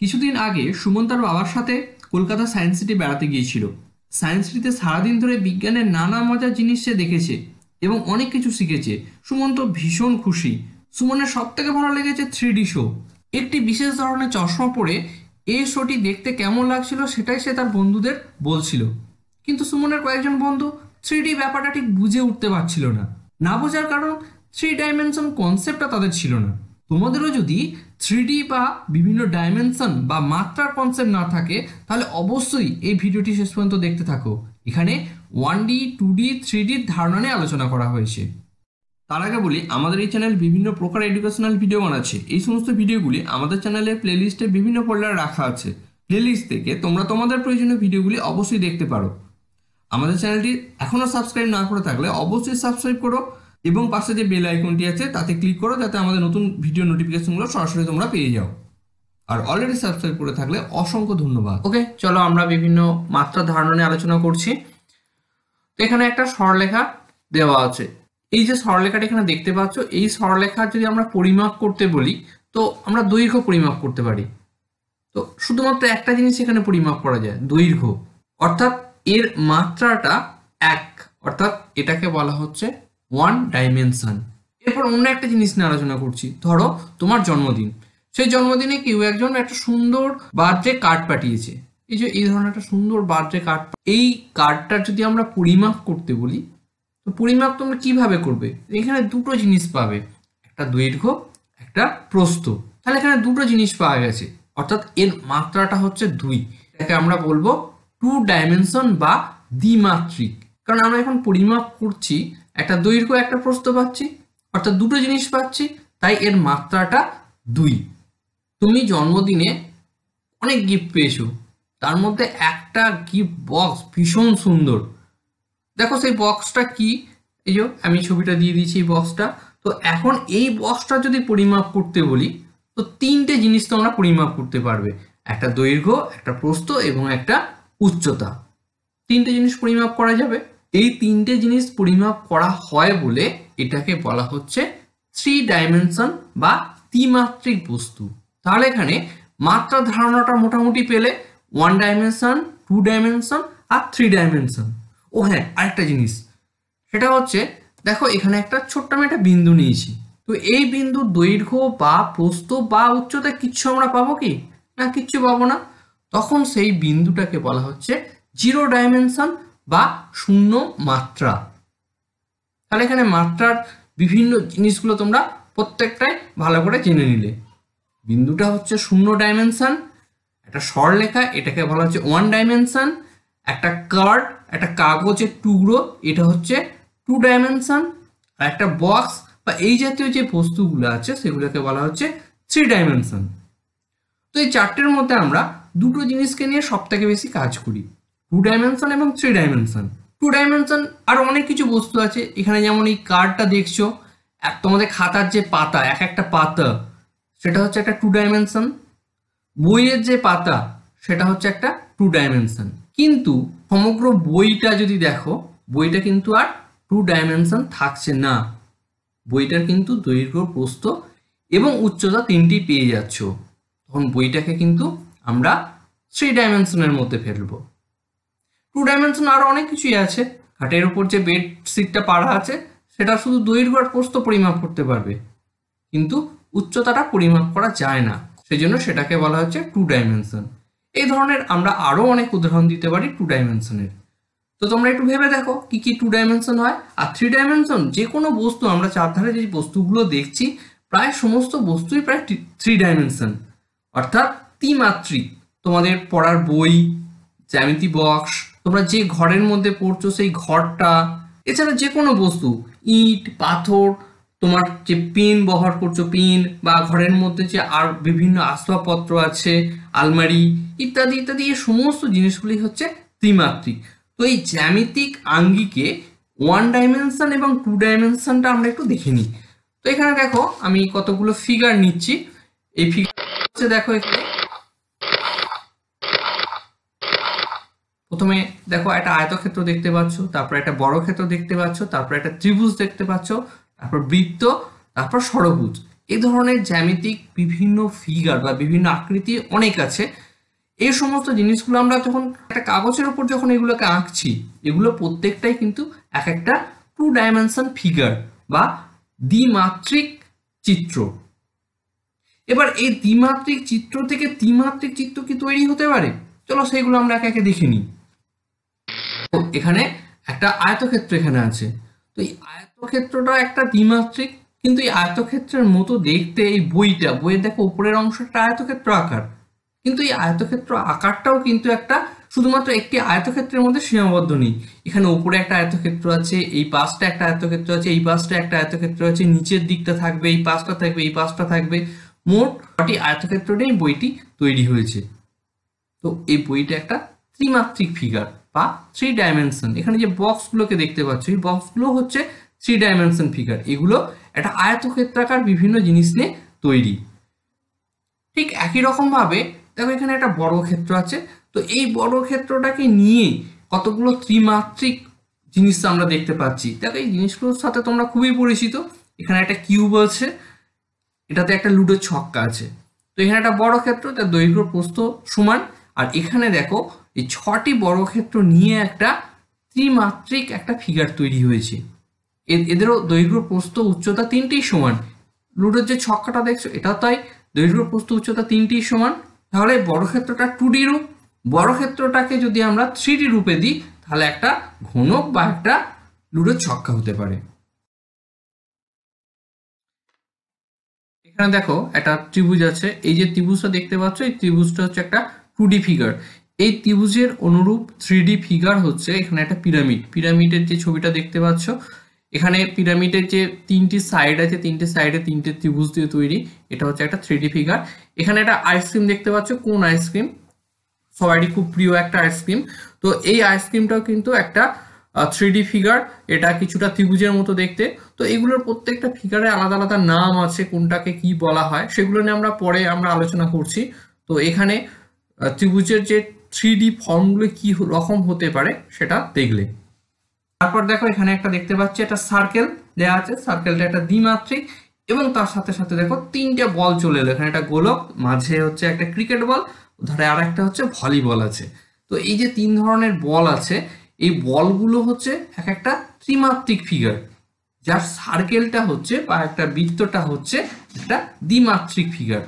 কিছুদিন আগে সুমন তার বাবার সাথে কলকাতা সায়েন্স সিটি বেড়াতে গিয়েছিল সায়েন্স সিটিতে সারাদিন ধরে বিজ্ঞানের নানা মজার জিনিস সে দেখেছে এবং অনেক কিছু শিখেছে সুমন তো ভীষণ খুশি সুমনের সব থেকে ভালো লেগেছে থ্রি শো একটি বিশেষ ধরনের চশমা পরে এই শোটি দেখতে কেমন লাগছিল সেটাই সে তার বন্ধুদের বলছিল কিন্তু সুমনের কয়েকজন বন্ধু থ্রি ব্যাপারটা ঠিক বুঝে উঠতে পারছিল না না বোঝার কারণ থ্রি ডাইমেনশন কনসেপ্টটা তাদের ছিল না তোমাদেরও যদি থ্রি বা বিভিন্ন ডাইমেনশন বা মাত্রার কনসেপ্ট না থাকে তাহলে অবশ্যই এই ভিডিওটি শেষ পর্যন্ত দেখতে থাকো এখানে one D two D three ডির ধারণা নিয়ে আলোচনা করা হয়েছে তার আগে বলি আমাদের এই চ্যানেল বিভিন্ন প্রকার এডুকেশনাল ভিডিও বানাচ্ছে এই সমস্ত ভিডিওগুলি আমাদের চ্যানেলের প্লেলিস্টে বিভিন্ন পর্যায়ে রাখা আছে প্লেলিস্ট থেকে তোমরা তোমাদের প্রয়োজনীয় ভিডিওগুলি অবশ্যই দেখতে পারো আমাদের চ্যানেলটি এখনও সাবস্ক্রাইব না করে থাকলে অবশ্যই সাবস্ক্রাইব করো এবং পাশে যে বেল আইকনটি আছে তাতে ক্লিক করো যাতে আমাদের নতুন ভিডিও নোটিফিকেশনগুলো সরাসরি তোমরা পেয়ে যাও আর অলরেডি সাবস্ক্রাইব করে থাকলে অসংখ্য ধন্যবাদ ওকে চলো আমরা বিভিন্ন মাত্রা ধারণা নিয়ে আলোচনা করছি তো এখানে একটা স্বরলেখা দেওয়া আছে এই যে স্বরলেখাটা এখানে দেখতে পাচ্ছ এই স্বরলেখা যদি আমরা পরিমাপ করতে বলি তো আমরা দৈর্ঘ্য পরিমাপ করতে পারি তো শুধুমাত্র একটা জিনিস এখানে পরিমাপ করা যায় দৈর্ঘ্য অর্থাৎ এর মাত্রাটা এক অর্থাৎ এটাকে বলা হচ্ছে ওয়ান ডাইমেনশন এরপর অন্য একটা জিনিস নিয়ে আলোচনা করছি ধরো তোমার জন্মদিন সেই জন্মদিনে কেউ একজন একটা সুন্দর বার্থডে কার্ড পাঠিয়েছে এই যে এই ধরনের একটা সুন্দর বার্থডে কার্ড এই কার্ডটা যদি আমরা পরিমাপ করতে বলি তো পরিমাপ তোমরা কিভাবে করবে এখানে দুটো জিনিস পাবে একটা দৈর্ঘ্য একটা প্রস্ত তাহলে এখানে দুটো জিনিস পাওয়া গেছে অর্থাৎ এর মাত্রাটা হচ্ছে দুই এটাকে আমরা বলবো টু ডাইমেনশন বা দ্বিমাত্রিক কারণ আমরা এখন পরিমাপ করছি একটা দৈর্ঘ্য একটা প্রস্থ পাচ্ছি অর্থাৎ দুটো জিনিস পাচ্ছি তাই এর মাত্রাটা দুই তুমি জন্মদিনে অনেক গিফট পেয়েছো তার মধ্যে একটা গিফট বক্স ভীষণ সুন্দর দেখো সেই বক্সটা কি এই যে আমি ছবিটা দিয়ে দিয়েছি এই বক্সটা তো এখন এই বক্সটা যদি পরিমাপ করতে বলি তো তিনটে জিনিস তোমরা পরিমাপ করতে পারবে একটা দৈর্ঘ্য একটা প্রস্থ এবং একটা উচ্চতা তিনটে জিনিস পরিমাপ করা যাবে এই তিনটে জিনিস পরিমাপ করা হয় বলে এটাকে বলা হচ্ছে থ্রি ডাইমেনশন বা ত্রিমাত্রিক বস্তু তাহলে এখানে মাত্রা ধারণাটা মোটামুটি পেলে ওয়ান ডাইমেনশন টু ডাইমেনশন আর থ্রি ডাইমেনশন ও হ্যাঁ আরেকটা জিনিস সেটা হচ্ছে দেখো এখানে একটা ছোট্ট আমি একটা বিন্দু নিয়েছি তো এই বিন্দুর দৈর্ঘ্য বা প্রস্ত বা উচ্চতা কিচ্ছু আমরা পাবো কি না কিচ্ছু পাবো না তখন সেই বিন্দুটাকে বলা হচ্ছে জিরো ডাইমেনশন বা শূন্য মাত্রা তাহলে এখানে মাত্রার বিভিন্ন জিনিসগুলো তোমরা প্রত্যেকটাই ভালো করে জেনে নিলে বিন্দুটা হচ্ছে শূন্য ডাইমেনশান একটা সরলেখা এটাকে বলা হচ্ছে ওয়ান ডাইমেনশান একটা কার্ড একটা কাগজের টুকরো এটা হচ্ছে টু ডাইমেনশান আর একটা বক্স বা এই জাতীয় যে বস্তুগুলো আছে সেগুলোকে বলা হচ্ছে থ্রি ডাইমেনশান তো এই চারটের মধ্যে আমরা দুটো জিনিসকে নিয়ে সবথেকে বেশি কাজ করি টু ডাইমেনশন এবং থ্রি ডাইমেনশন টু ডাইমেনশন আর অনেক কিছু বস্তু আছে এখানে যেমন এই কার্ডটা দেখছো তোমাদের খাতার যে পাতা এক একটা পাতা সেটা হচ্ছে একটা টু ডাইমেনশন বইয়ের যে পাতা সেটা হচ্ছে একটা টু ডাইমেনশন কিন্তু সমগ্র বইটা যদি দেখো বইটা কিন্তু আর টু ডাইমেনশন থাকছে না বইটার কিন্তু দৈর্ঘ্য প্রস্ত এবং উচ্চতা তিনটি পেয়ে যাচ্ছ তখন বইটাকে কিন্তু আমরা থ্রি ডাইমেনশনের মধ্যে ফেলবো টু ডাইমেনশন আরও অনেক কিছুই আছে খাটের উপর যে বেডশিটটা পাড়া আছে সেটা শুধু দৈর্ঘ্য আর প্রস্ত পরিমাপ করতে পারবে কিন্তু উচ্চতাটা পরিমাপ করা যায় না সেই জন্য সেটাকে বলা হচ্ছে টু ডাইমেনশন এই ধরনের আমরা আরও অনেক উদাহরণ দিতে পারি টু ডাইমেনশনের তো তোমরা একটু ভেবে দেখো কি কি টু ডাইমেনশন হয় আর থ্রি ডাইমেনশন যে কোনো বস্তু আমরা চারধারে যে বস্তুগুলো দেখছি প্রায় সমস্ত বস্তুই প্রায় থ্রি ডাইমেনশন অর্থাৎ ত্রিমাত্রিক তোমাদের পড়ার বই জ্যামিতি বক্স তোমরা যে ঘরের মধ্যে পড়ছো সেই ঘরটা এছাড়া যে কোনো বস্তু ইট পাথর তোমার যে পিন ব্যবহার করছো পিন বা ঘরের মধ্যে যে আর বিভিন্ন আসবাবপত্র আছে আলমারি ইত্যাদি ইত্যাদি এই সমস্ত জিনিসগুলি হচ্ছে ত্রিমাত্রিক তো এই জ্যামিতিক আঙ্গিকে ওয়ান ডাইমেনশন এবং টু ডাইমেনশনটা আমরা একটু দেখে নিই তো এখানে দেখো আমি কতগুলো ফিগার নিচ্ছি এই ফিগার হচ্ছে দেখো এখানে প্রথমে দেখো একটা আয়তক্ষেত্র দেখতে পাচ্ছ তারপর একটা বড় ক্ষেত্র দেখতে পাচ্ছ তারপর একটা ত্রিভুজ দেখতে পাচ্ছ তারপর বৃত্ত তারপর সরভুজ এ ধরনের জ্যামিতিক বিভিন্ন ফিগার বা বিভিন্ন আকৃতি অনেক আছে এই সমস্ত জিনিসগুলো আমরা যখন একটা কাগজের ওপর যখন এগুলোকে আঁকছি এগুলো প্রত্যেকটাই কিন্তু এক একটা টু ডাইমেনশন ফিগার বা দ্বিমাত্রিক চিত্র এবার এই দ্বিমাত্রিক চিত্র থেকে ত্রিমাত্রিক চিত্র কি তৈরি হতে পারে চলো সেইগুলো আমরা একে একে দেখে নিই এখানে একটা আয়তক্ষেত্র এখানে আছে তো এই আয়তক্ষেত্রটা একটা দ্বিমাত্রিক কিন্তু এই আয়তক্ষেত্রের মতো দেখতে এই বইটা বইয়ের দেখো উপরের অংশটা আয়তক্ষেত্র আকার কিন্তু এই আয়তক্ষেত্র আকারটাও কিন্তু একটা শুধুমাত্র একটি আয়তক্ষেত্রের মধ্যে সীমাবদ্ধ নেই এখানে উপরে একটা আয়তক্ষেত্র আছে এই পাশটা একটা আয়তক্ষেত্র আছে এই পাশটা একটা আয়তক্ষেত্র আছে নিচের দিকটা থাকবে এই পাশটা থাকবে এই পাশটা থাকবে মোট কটি আয়তক্ষেত্র নিয়ে বইটি তৈরি হয়েছে তো এই বইটা একটা ত্রিমাত্রিক ফিগার বা থ্রি ডাইমেনশন এখানে যে বক্সগুলোকে দেখতে পাচ্ছ এই বক্সগুলো হচ্ছে থ্রি ডাইমেনশন ফিগার এগুলো একটা আয়তক্ষেত্রাকার বিভিন্ন জিনিস নিয়ে তৈরি ঠিক একই রকমভাবে দেখো এখানে একটা বড় ক্ষেত্র আছে তো এই বড় ক্ষেত্রটাকে নিয়ে কতগুলো ত্রিমাত্রিক জিনিস আমরা দেখতে পাচ্ছি দেখো এই জিনিসগুলোর সাথে তোমরা খুবই পরিচিত এখানে একটা কিউব আছে এটাতে একটা লুডো ছক্কা আছে তো এখানে একটা বড় ক্ষেত্র তার দৈর্ঘ্য প্রস্থ সমান আর এখানে দেখো এই ছটি বর্গক্ষেত্র নিয়ে একটা ত্রিমাত্রিক একটা ফিগার তৈরি হয়েছে এদেরও দৈর্ঘ্য প্রস্থ উচ্চতা তিনটেই সমান লুডোর যে ছক্কাটা দেখছো এটা তাই দৈর্ঘ্য প্রস্থ উচ্চতা তিনটেই সমান তাহলে বর্গক্ষেত্রটা টু ডি রূপ বড়ক্ষেত্রটাকে যদি আমরা থ্রি ডি রূপে দিই তাহলে একটা ঘনক বা একটা লুডোর ছক্কা হতে পারে এখানে দেখো একটা ত্রিভুজ আছে এই যে ত্রিভুজটা দেখতে পাচ্ছ এই ত্রিভুজটা হচ্ছে একটা টু ডি ফিগার এই ত্রিভুজের অনুরূপ থ্রি ফিগার হচ্ছে এখানে একটা পিরামিড পিরামিডের যে ছবিটা দেখতে পাচ্ছ এখানে পিরামিডের যে তিনটি সাইড আছে তিনটি সাইডে তিনটে ত্রিভুজ দিয়ে তৈরি এটা হচ্ছে একটা থ্রি ফিগার এখানে একটা আইসক্রিম দেখতে পাচ্ছ কোন আইসক্রিম সবারই খুব প্রিয় একটা আইসক্রিম তো এই আইসক্রিমটাও কিন্তু একটা থ্রি ফিগার এটা কিছুটা ত্রিভুজের মতো দেখতে তো এগুলোর প্রত্যেকটা ফিগারে আলাদা আলাদা নাম আছে কোনটাকে কি বলা হয় সেগুলো নিয়ে আমরা পরে আমরা আলোচনা করছি তো এখানে ত্রিভুজের যে থ্রি ডি ফর্মগুলো কি রকম হতে পারে সেটা দেখলে তারপর দেখো এখানে একটা দেখতে পাচ্ছি একটা সার্কেল দেওয়া আছে সার্কেলটা একটা দ্বিমাত্রিক এবং তার সাথে সাথে দেখো তিনটে বল চলে এলো এখানে একটা গোলক মাঝে হচ্ছে একটা ক্রিকেট বল ধরে আর একটা হচ্ছে ভলিবল আছে তো এই যে তিন ধরনের বল আছে এই বলগুলো হচ্ছে এক একটা ত্রিমাত্রিক ফিগার যার সার্কেলটা হচ্ছে বা একটা বৃত্তটা হচ্ছে একটা দ্বিমাত্রিক ফিগার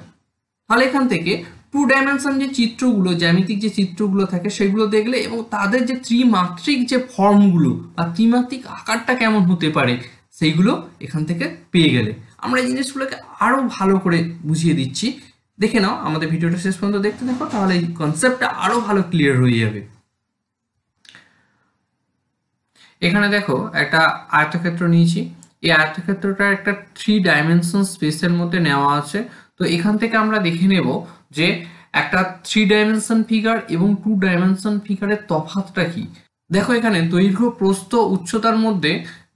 তাহলে এখান থেকে টু ডাইমেনশন যে চিত্রগুলো জ্যামিতিক যে চিত্রগুলো থাকে সেগুলো দেখলে এবং তাদের যে ত্রিমাত্রিক যে ফর্মগুলো বা ত্রিমাত্রিক আকারটা কেমন হতে পারে সেইগুলো এখান থেকে পেয়ে গেলে আমরা এই জিনিসগুলোকে আরও ভালো করে বুঝিয়ে দিচ্ছি দেখে নাও আমাদের ভিডিওটা শেষ পর্যন্ত দেখতে থাকো তাহলে এই কনসেপ্টটা আরও ভালো ক্লিয়ার হয়ে যাবে এখানে দেখো একটা আয়তক্ষেত্র নিয়েছি এই আয়তক্ষেত্রটা একটা থ্রি ডাইমেনশন স্পেসের মধ্যে নেওয়া আছে তো এখান থেকে আমরা দেখে নেব যে একটা থ্রি ডাইমেনশন ফিগার এবং টু ডাইমেনশন ফিগারের তফাতটা কি দেখো এখানে দৈর্ঘ্য প্রস্থ উচ্চতার মধ্যে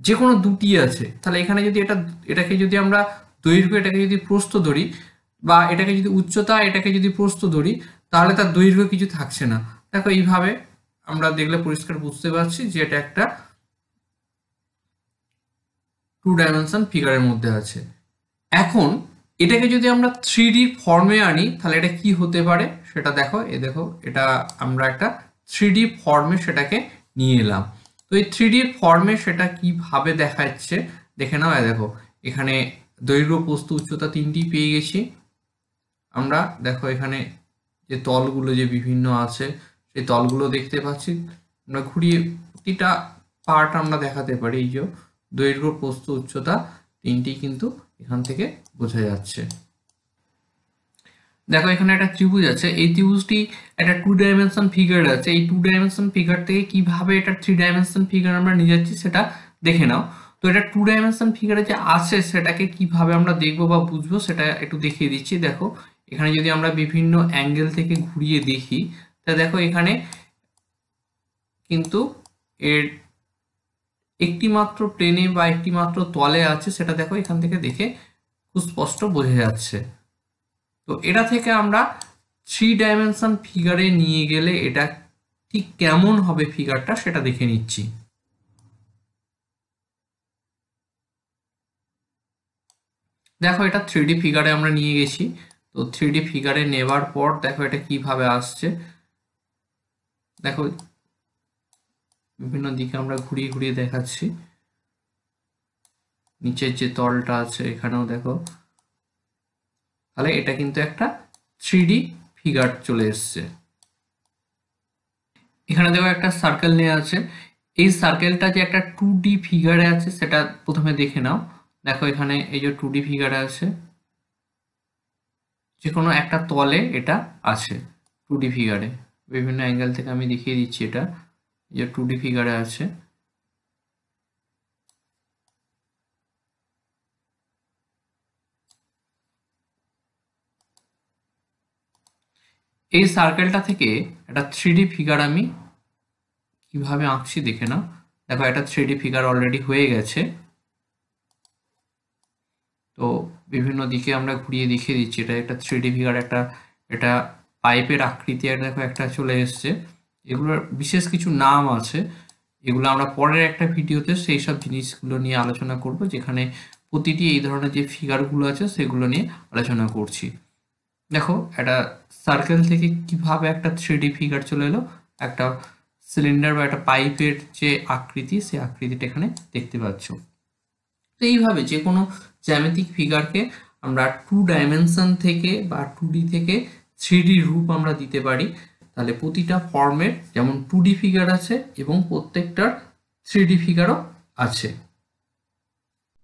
যে কোনো দুটি আছে তাহলে এখানে যদি এটা এটাকে যদি আমরা দৈর্ঘ্য এটাকে যদি প্রস্থ ধরি বা এটাকে যদি উচ্চতা এটাকে যদি প্রস্থ ধরি তাহলে তার দৈর্ঘ্য কিছু থাকছে না দেখো এইভাবে আমরা দেখলে পরিষ্কার বুঝতে পারছি যে এটা একটা টু ডাইমেনশন ফিগারের মধ্যে আছে এখন এটাকে যদি আমরা থ্রি ডি ফর্মে আনি তাহলে এটা কি হতে পারে সেটা দেখো এ দেখো এটা আমরা একটা থ্রি ডি ফর্মে সেটাকে নিয়ে এলাম তো এই থ্রি ডি ফর্মে সেটা কিভাবে দেখাচ্ছে দেখে নাও দেখো এখানে দৈর্ঘ্য প্রস্তু উচ্চতা তিনটি পেয়ে গেছি আমরা দেখো এখানে যে তলগুলো যে বিভিন্ন আছে সেই তলগুলো দেখতে পাচ্ছি আমরা ঘুরিয়ে প্রতিটা পার্ট আমরা দেখাতে পারি এই যে দৈর্ঘ্য প্রস্তু উচ্চতা তিনটি কিন্তু এখান থেকে বোঝা যাচ্ছে দেখো এখানে একটা ত্রিভুজ আছে এই ত্রিভুজটি একটা টু ডাইমেনশন ফিগার আছে এই টু ডাইমেনশন ফিগার থেকে কিভাবে এটা থ্রি ডাইমেনশন ফিগার আমরা নিয়ে যাচ্ছি সেটা দেখে নাও তো এটা টু ডাইমেনশন ফিগারে যে আছে সেটাকে কিভাবে আমরা দেখব বা বুঝবো সেটা একটু দেখিয়ে দিচ্ছি দেখো এখানে যদি আমরা বিভিন্ন অ্যাঙ্গেল থেকে ঘুরিয়ে দেখি তা দেখো এখানে কিন্তু এর একটি মাত্র ট্রেনে বা একটি মাত্র তলে আছে সেটা দেখো এখান থেকে দেখে খুব স্পষ্ট বোঝা যাচ্ছে তো এটা থেকে আমরা থ্রি ডাইমেনশন ফিগারে নিয়ে গেলে এটা ঠিক কেমন হবে ফিগারটা সেটা দেখে নিচ্ছি দেখো এটা থ্রি ফিগারে আমরা নিয়ে গেছি তো থ্রি ফিগারে নেবার পর দেখো এটা কিভাবে আসছে দেখো বিভিন্ন দিকে আমরা ঘুরিয়ে ঘুরিয়ে দেখাচ্ছি নিচের যে তলটা আছে এখানেও দেখো তাহলে এটা কিন্তু একটা থ্রি ফিগার চলে এসছে এখানে দেখো একটা সার্কেল নিয়ে আছে এই সার্কেলটা যে একটা টু ডি ফিগারে আছে সেটা প্রথমে দেখে নাও দেখো এখানে এই যে টু ডি ফিগারে আছে যে কোনো একটা তলে এটা আছে টু ডি ফিগারে বিভিন্ন অ্যাঙ্গেল থেকে আমি দেখিয়ে দিচ্ছি এটা যা টু ডি ফিগারে আছে এই সার্কেলটা থেকে একটা থ্রি ফিগার আমি কিভাবে আঁকছি দেখে না দেখো একটা থ্রি ফিগার অলরেডি হয়ে গেছে তো বিভিন্ন দিকে আমরা ঘুরিয়ে দেখিয়ে দিচ্ছি এটা একটা থ্রি ফিগার একটা এটা পাইপের আকৃতি দেখো একটা চলে এসছে এগুলোর বিশেষ কিছু নাম আছে এগুলো আমরা পরের একটা ভিডিওতে সেই সব জিনিসগুলো নিয়ে আলোচনা করব যেখানে প্রতিটি এই ধরনের যে ফিগারগুলো আছে সেগুলো নিয়ে আলোচনা করছি দেখো একটা সার্কেল থেকে কিভাবে একটা থ্রি ফিগার চলে এলো একটা সিলিন্ডার বা একটা পাইপের যে আকৃতি সেই আকৃতিটা এখানে দেখতে পাচ্ছ তো এইভাবে যে কোনো জ্যামিতিক ফিগারকে আমরা টু ডাইমেনশন থেকে বা টু ডি থেকে থ্রি রূপ আমরা দিতে পারি তাহলে প্রতিটা ফর্মের যেমন টু ডি ফিগার আছে এবং প্রত্যেকটার থ্রি ডি ফিগারও আছে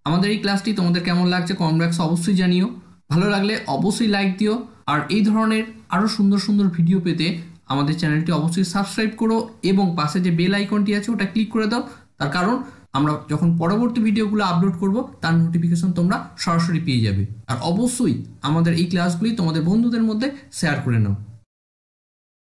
আমাদের এই ক্লাসটি তোমাদের কেমন লাগছে কমব্যাক্স অবশ্যই জানিও ভালো লাগলে অবশ্যই লাইক দিও আর এই ধরনের আরও সুন্দর সুন্দর ভিডিও পেতে আমাদের চ্যানেলটি অবশ্যই সাবস্ক্রাইব করো এবং পাশে যে বেল আইকনটি আছে ওটা ক্লিক করে দাও তার কারণ আমরা যখন পরবর্তী ভিডিওগুলো আপলোড করব তার নোটিফিকেশন তোমরা সরাসরি পেয়ে যাবে আর অবশ্যই আমাদের এই ক্লাসগুলি তোমাদের বন্ধুদের মধ্যে শেয়ার করে নাও